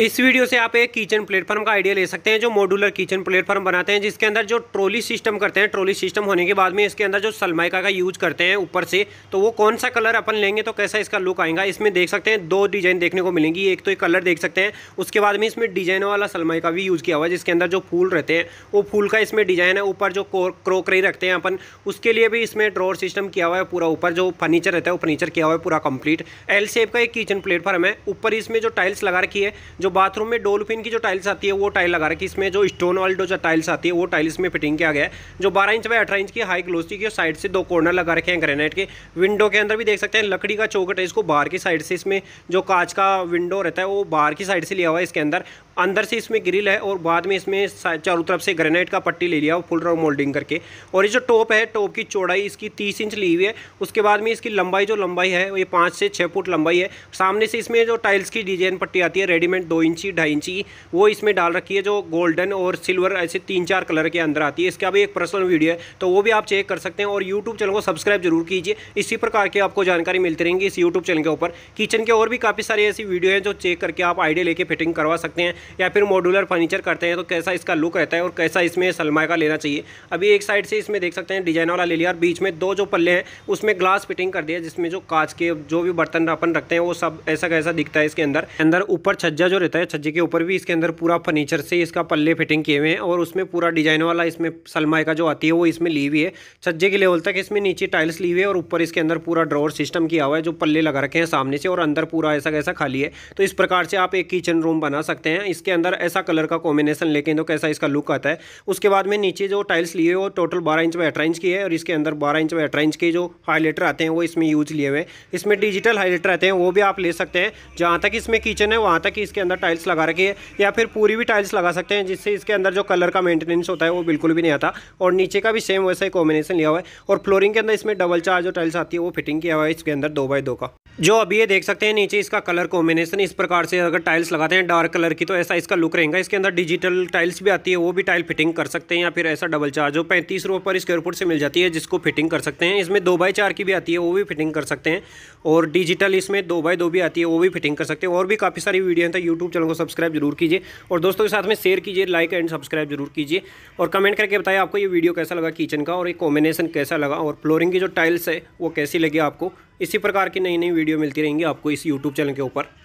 इस वीडियो से आप एक किचन प्लेटफॉर्म का आइडिया ले सकते हैं जो मॉड्यूलर किचन प्लेटफॉर्म बनाते हैं जिसके अंदर जो ट्रॉली सिस्टम करते हैं ट्रॉली सिस्टम होने के बाद में इसके अंदर जो सलमाइका का यूज करते हैं ऊपर से तो वो कौन सा कलर अपन लेंगे तो कैसा इसका लुक आएगा इसमें देख सकते हैं दो डिजाइन देखने को मिलेंगी एक तो एक कलर देख सकते हैं उसके बाद में इसमें डिजाइन वाला सलमाइका भी यूज़ किया हुआ है जिसके अंदर जो फूल रहते हैं वो फूल का इसमें डिजाइन है ऊपर जो क्रोकरी रखते हैं अपन उसके लिए भी इसमें ड्रॉर सिस्टम किया हुआ है पूरा ऊपर जो फर्नीचर रहता है वो फर्नीचर किया हुआ है पूरा कंप्लीट एल शेप का एक किचन प्लेटफॉर्म है ऊपर इसमें जो टाइल्स लगा रखी है जो बाथरूम में डोलफिन की जो टाइल्स आती है वो टाइल लगा रखी इसमें जो स्टोन वाली जो टाइल्स आती है वो टाइल्स में फिटिंग किया गया है जो बारह इंच बाई अठारह इंच की हाई ग्लोसी की साइड से दो कॉर्नर लगा रखे हैं ग्रेनाइट के विंडो के अंदर भी देख सकते हैं लकड़ी का चौकट है इसको बाहर की साइड से इसमें जो कांच का विंडो रहता है वो बाहर की साइड से लिया हुआ है इसके अंदर अंदर से इसमें ग्रिल है और बाद में इसमें चारों तरफ से ग्रेनाइट का पट्टी ले लिया फुल राउंड मोल्डिंग करके और ये जो टॉप है टॉप की चौड़ाई इसकी तीस इंच ली हुई है उसके बाद में इसकी लंबाई जो लंबाई है ये पाँच से छः फुट लंबाई है सामने से इसमें जो टाइल्स की डिजाइन पट्टी आती है रेडीमेड दो इंची ढाई इंची वो इसमें डाल रखी है जो गोल्डन और सिल्वर ऐसे तीन चार कलर के अंदर आती है इसका भी एक पर्सनल वीडियो है तो वो भी आप चेक कर सकते हैं और यूट्यूब चैनल को सब्सक्राइब जरूर कीजिए इसी प्रकार की आपको जानकारी मिलती रहेंगी इस यूट्यूब चैनल के ऊपर किचन के और भी काफ़ी सारी ऐसी वीडियो हैं जो चेक करके आप आइडिया लेके फिटिंग करवा सकते हैं या फिर मॉड्यूलर फर्नीचर करते हैं तो कैसा इसका लुक रहता है और कैसा इसमें सलमाए का लेना चाहिए अभी एक साइड से इसमें देख सकते हैं डिजाइन वाला ले लिया और बीच में दो जो पल्ले हैं उसमें ग्लास फिटिंग कर दिया जिसमें जो कांच के जो भी बर्तन अपन रखते हैं वो सब ऐसा कैसा दिखता है इसके अंदर अंदर ऊपर छज्जा जो रहता है छज्जे के ऊपर भी इसके अंदर पूरा फर्नीचर से इसका पल्ले फिटिंग किए हुए हैं और उसमें पूरा डिजाइन वाला इसमें सलमाए का जो आती है वो इसमें ली हुई है छज्जे के लेवल तक इसमें नीचे टाइल्स ली हुई है और ऊपर इसके अंदर पूरा ड्रॉर सिस्टम किया हुआ है जो पल्ले लगा रखे हैं सामने से और अंदर पूरा ऐसा कैसा खाली है तो इस प्रकार से आप एक किचन रूम बना सकते हैं इसके अंदर ऐसा कलर का कॉम्बिनेशन लेके दो तो कैसा इसका लुक आता है उसके बाद में नीचे जो टाइल्स लिए वो टोटल बारह इंच बाई अठारह इंच की है और इसके अंदर बारह इंच बाई अठारह इंच के जो हाईलाइटर आते हैं वो इसमें यूज लिए हुए इसमें डिजिटल हाईलाइटर आते हैं वो भी आप ले सकते हैं जहाँ तक इसमें किचन है वहाँ तक इसके अंदर टाइल्स लगा रखी है या फिर पूरी भी टाइल्स लगा सकते हैं जिससे इसके अंदर जो कलर का मेंटेनेंस होता है वो बिल्कुल भी नहीं आता और नीचे का भी सेम वैसा ही कॉम्बिनेशन लिया हुआ है और फ्लोरिंग के अंदर इसमें डबल चार जो टाइल्स आती है वो फिटिंग किया हुआ है इसके अंदर दो बाई दो का जो अभी ये देख सकते हैं नीचे इसका कलर कॉम्बिनेशन इस प्रकार से अगर टाइल्स लगाते हैं डार्क कलर की तो ऐसा इसका लुक रहेगा इसके अंदर डिजिटल टाइल्स भी आती है वो भी टाइल फिटिंग कर सकते हैं या फिर ऐसा डबल चार जो पैंतीस रुपये पर स्क्वेयर फुट से मिल जाती है जिसको फिटिंग कर सकते हैं इसमें दो बाई चार की भी आती है वो भी फिटिंग कर सकते हैं और डिजिटल इसमें दो बाई दो भी आती है वो भी फिटिंग कर सकते हैं और भी काफ़ी सारी वीडियो हैं तो यूट्यूब चैनल को सब्सक्राइब जरूर कीजिए और दोस्तों के साथ में शेयर कीजिए लाइक एंड सब्सक्राइब जरूर कीजिए और कमेंट करके बताइए आपको ये वीडियो कैसा लगा किचन का और ये कॉम्बिनेशन कैसा लगा और फ्लोरिंग की जो टाइल्स है वो कैसी लगी आपको इसी प्रकार की नई नई वीडियो मिलती रहेंगी आपको इस यूट्यूब चैनल के ऊपर